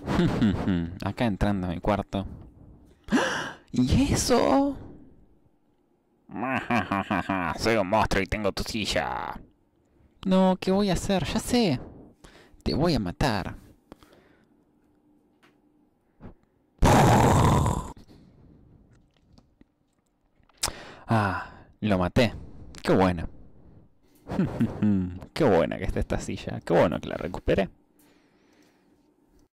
Acá entrando a mi cuarto. ¿Y eso? Soy un monstruo y tengo tu silla. No, ¿qué voy a hacer? Ya sé. Te voy a matar. Ah, lo maté. Qué bueno. Qué buena que está esta silla. Qué bueno que la recuperé.